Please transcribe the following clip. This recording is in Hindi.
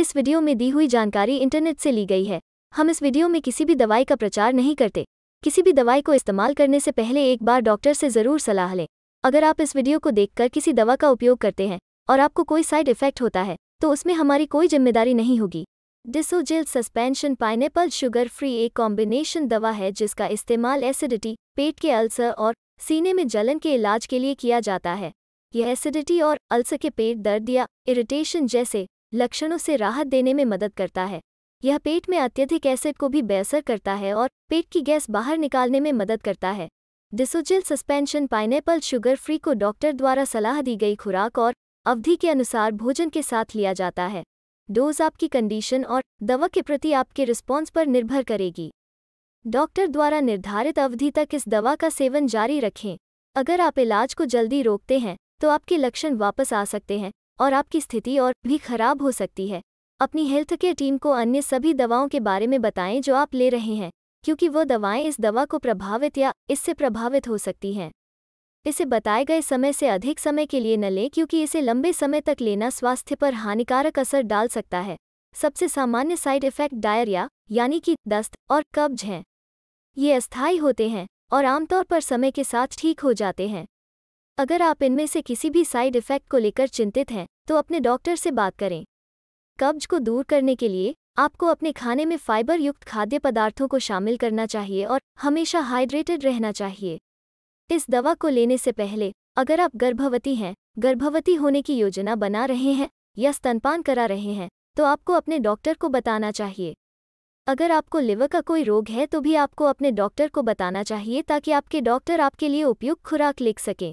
इस वीडियो में दी हुई जानकारी इंटरनेट से ली गई है हम इस वीडियो में किसी भी दवाई का प्रचार नहीं करते किसी भी दवाई को इस्तेमाल करने से पहले एक बार डॉक्टर से ज़रूर सलाह लें अगर आप इस वीडियो को देखकर किसी दवा का उपयोग करते हैं और आपको कोई साइड इफेक्ट होता है तो उसमें हमारी कोई जिम्मेदारी नहीं होगी डिसोजिल सस्पेंशन पाइनएपल शुगर फ्री एक कॉम्बिनेशन दवा है जिसका इस्तेमाल एसिडिटी पेट के अल्सर और सीने में जलन के इलाज के लिए किया जाता है यह एसिडिटी और अल्सर के पेट दर्द या इरिटेशन जैसे लक्षणों से राहत देने में मदद करता है यह पेट में अत्यधिक एसिड को भी बेअसर करता है और पेट की गैस बाहर निकालने में मदद करता है डिसोजिल सस्पेंशन पाइनएपल शुगर फ्री को डॉक्टर द्वारा सलाह दी गई खुराक और अवधि के अनुसार भोजन के साथ लिया जाता है डोज आपकी कंडीशन और दवा के प्रति आपके रिस्पॉन्स पर निर्भर करेगी डॉक्टर द्वारा निर्धारित अवधि तक इस दवा का सेवन जारी रखें अगर आप इलाज को जल्दी रोकते हैं तो आपके लक्षण वापस आ सकते हैं और आपकी स्थिति और भी खराब हो सकती है अपनी हेल्थ केयर टीम को अन्य सभी दवाओं के बारे में बताएं जो आप ले रहे हैं क्योंकि वो दवाएं इस दवा को प्रभावित या इससे प्रभावित हो सकती हैं इसे बताए गए समय से अधिक समय के लिए न लें क्योंकि इसे लंबे समय तक लेना स्वास्थ्य पर हानिकारक असर डाल सकता है सबसे सामान्य साइड इफेक्ट डायरिया यानी कि दस्त और कब्ज हैं ये अस्थायी होते हैं और आमतौर पर समय के साथ ठीक हो जाते हैं अगर आप इनमें से किसी भी साइड इफेक्ट को लेकर चिंतित हैं तो अपने डॉक्टर से बात करें कब्ज को दूर करने के लिए आपको अपने खाने में फाइबर युक्त खाद्य पदार्थों को शामिल करना चाहिए और हमेशा हाइड्रेटेड रहना चाहिए इस दवा को लेने से पहले अगर आप गर्भवती हैं गर्भवती होने की योजना बना रहे हैं या स्तनपान करा रहे हैं तो आपको अपने डॉक्टर को बताना चाहिए अगर आपको लिवर का कोई रोग है तो भी आपको अपने डॉक्टर को बताना चाहिए ताकि आपके डॉक्टर आपके लिए उपयुक्त खुराक लिख सकें